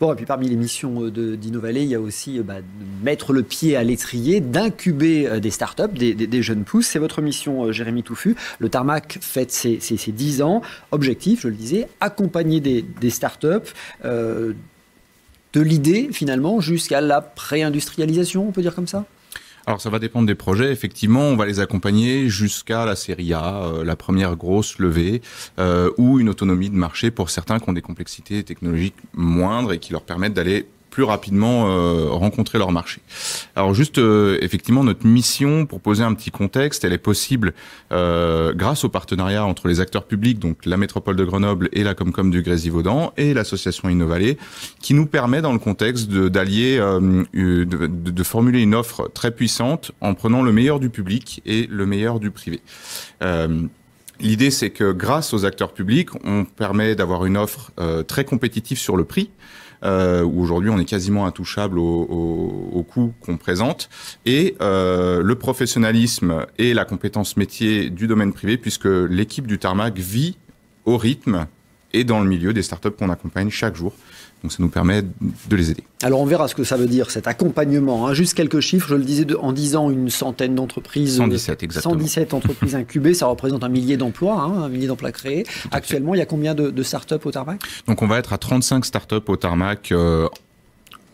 Bon, et puis parmi les missions euh, d'Innovalet, il y a aussi euh, bah, mettre le pied à l'étrier, d'incuber euh, des startups, des, des, jeunes pousses. C'est votre mission, Jérémy Touffu. Le Tarmac fête ses, 10 ans. Objectif, je le disais, accompagner des, startups. de l'idée finalement jusqu'à la pré-industrialisation, on peut dire comme ça alors ça va dépendre des projets. Effectivement, on va les accompagner jusqu'à la série A, euh, la première grosse levée, euh, ou une autonomie de marché pour certains qui ont des complexités technologiques moindres et qui leur permettent d'aller rapidement euh, rencontrer leur marché. Alors juste, euh, effectivement, notre mission, pour poser un petit contexte, elle est possible euh, grâce au partenariat entre les acteurs publics, donc la métropole de Grenoble et la Comcom du Grésivaudan et l'association Innovalée, qui nous permet dans le contexte d'allier, de, formuler une offre très puissante en prenant le meilleur du public et le meilleur du privé. L'idée, c'est que grâce aux acteurs publics, on permet d'avoir une offre euh, très compétitive sur le prix. Euh, où aujourd'hui on est quasiment intouchable au, au, coût qu'on présente, et euh, le professionnalisme et la compétence métier du domaine privé, puisque l'équipe du Tarmac vit au rythme et dans le milieu des startups qu'on accompagne chaque jour. Donc ça nous permet de les aider. Alors on verra ce que ça veut dire cet accompagnement. Hein. Juste quelques chiffres, je le disais de, en disant une centaine d'entreprises. 117 euh, exactement. 117 entreprises incubées, ça représente un millier d'emplois, hein, un millier d'emplois créés. Actuellement, il y a combien de, startups au tarmac Donc on va être à 35 startups au tarmac euh,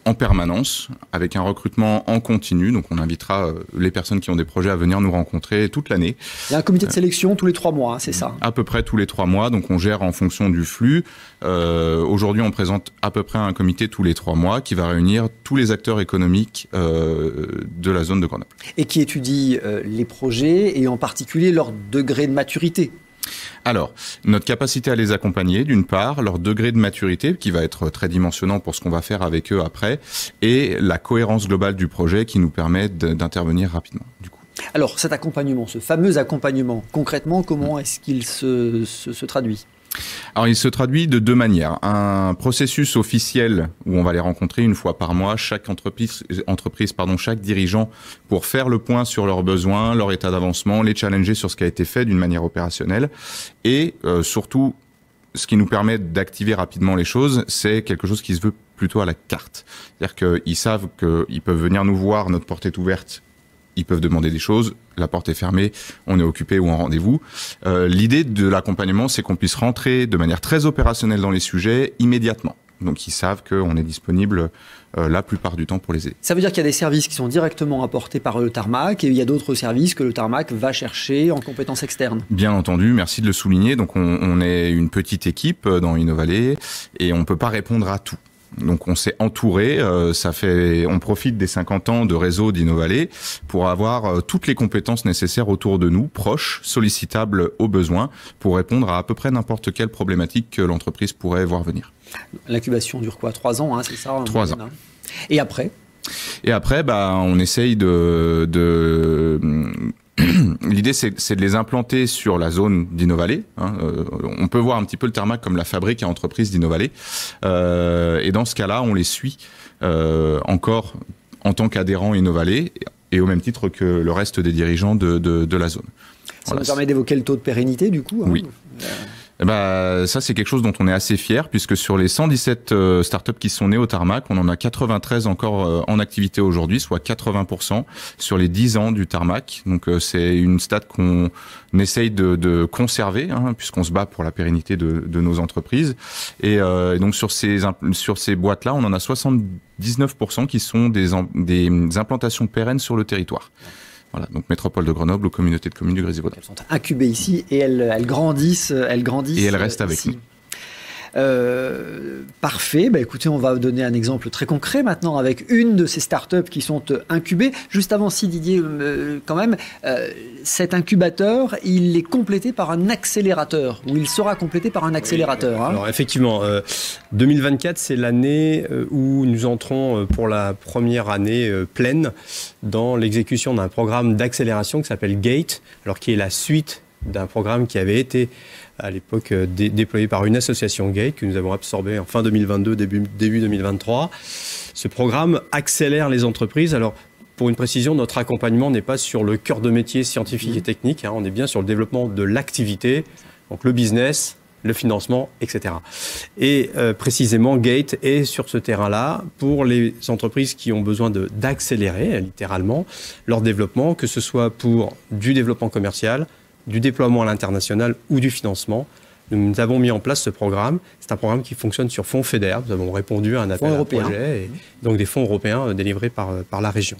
en permanence, avec un recrutement en continu. Donc on invitera euh, les personnes qui ont des projets à venir nous rencontrer toute l'année. Il y a un comité de euh, sélection tous les trois mois, hein, c'est ça hein. À peu près tous les trois mois, donc on gère en fonction du flux. Euh, aujourd'hui, on présente à peu près un comité tous les trois mois qui va réunir tous les acteurs économiques de la zone de Grenoble. Et qui étudie les projets et en particulier leur degré de maturité alors, notre capacité à les accompagner, d'une part, leur degré de maturité, qui va être très dimensionnant pour ce qu'on va faire avec eux après, et la cohérence globale du projet qui nous permet d'intervenir rapidement, du coup. Alors cet accompagnement, ce fameux accompagnement, concrètement, comment mmh. est-ce qu'il se traduit alors, il se traduit de deux manières. Un processus officiel où on va les rencontrer une fois par mois, chaque entreprise, entreprise pardon, chaque dirigeant, pour faire le point sur leurs besoins, leur état d'avancement, les challenger sur ce qui a été fait d'une manière opérationnelle, et euh, surtout ce qui nous permet d'activer rapidement les choses, c'est quelque chose qui se veut plutôt à la carte. C'est-à-dire qu'ils savent qu'ils peuvent venir nous voir, notre porte est ouverte ils peuvent demander des choses, la porte est fermée, on est occupé ou en rendez-vous. Euh, l'idée de l'accompagnement, c'est qu'on puisse rentrer de manière très opérationnelle dans les sujets immédiatement. Donc ils savent qu'on est disponible euh, la plupart du temps pour les aider. Ça veut dire qu'il y a des services qui sont directement apportés par le euh, tarmac et il y a d'autres services que le tarmac va chercher en compétences externes. Bien entendu, merci de le souligner. Donc on, on est une petite équipe dans Innovalet et on ne peut pas répondre à tout. Donc on s'est entouré, euh, ça fait, on profite des 50 ans de réseau d'Innovalet pour avoir euh, toutes les compétences nécessaires autour de nous, proches, sollicitables aux besoins, pour répondre à à peu près n'importe quelle problématique que l'entreprise pourrait voir venir. L'incubation dure quoi Trois ans, hein, c'est ça Trois ans. Hein et après et après, bah, on essaye de L'idée, c'est de les implanter sur la zone d'Innovalet. Hein, euh, on peut voir un petit peu le Thermac comme la fabrique et entreprise d'Innovalet. Euh, et dans ce cas-là, on les suit euh, encore en tant qu'adhérents Innovalet et au même titre que le reste des dirigeants de, la zone. Ça nous permet d'évoquer le taux de pérennité, du coup. Hein oui bah, ça, c'est quelque chose dont on est assez fier, puisque sur les 117 euh, startups qui sont nées au tarmac, on en a 93 encore euh, en activité aujourd'hui, soit 80% sur les 10 ans du tarmac. Donc, euh, c'est une stat qu'on essaye de, conserver, hein, puisqu'on se bat pour la pérennité de, nos entreprises. Et, donc, sur ces, sur ces boîtes-là, on en a 79% qui sont des implantations pérennes sur le territoire. Voilà, donc métropole de Grenoble ou communauté de communes du Grésivaudan. Elles sont incubées ici et elles, grandissent, elles grandissent. Et elles restent avec nous. Euh, parfait. Bah, écoutez, on va donner un exemple très concret maintenant avec une de ces startups qui sont euh, incubées. Juste avant, si Didier, euh, quand même, cet incubateur, il est complété par un accélérateur, ou il sera complété par un accélérateur. Hein. Alors effectivement, 2024, c'est l'année où nous entrons pour la première année pleine dans l'exécution d'un programme d'accélération qui s'appelle Gate, alors qui est la suite d'un programme qui avait été à l'époque euh, déployé par une association GATE que nous avons absorbé en fin 2022, début, début 2023. Ce programme accélère les entreprises. Alors, pour une précision, notre accompagnement n'est pas sur le cœur de métier scientifique et mhm. technique, hein. on est bien sur le développement de l'activité, donc le business, le financement, etc. Et euh, précisément, Gate est sur ce terrain-là pour les entreprises qui ont besoin d'accélérer, littéralement, leur développement, que ce soit pour du développement commercial, du déploiement à l'international ou du financement. Nous avons mis en place ce programme. C'est un programme qui fonctionne sur fonds fédéraux. Nous avons répondu à un appel à projet, et mmh. donc des fonds européens euh, délivrés euh, par la région.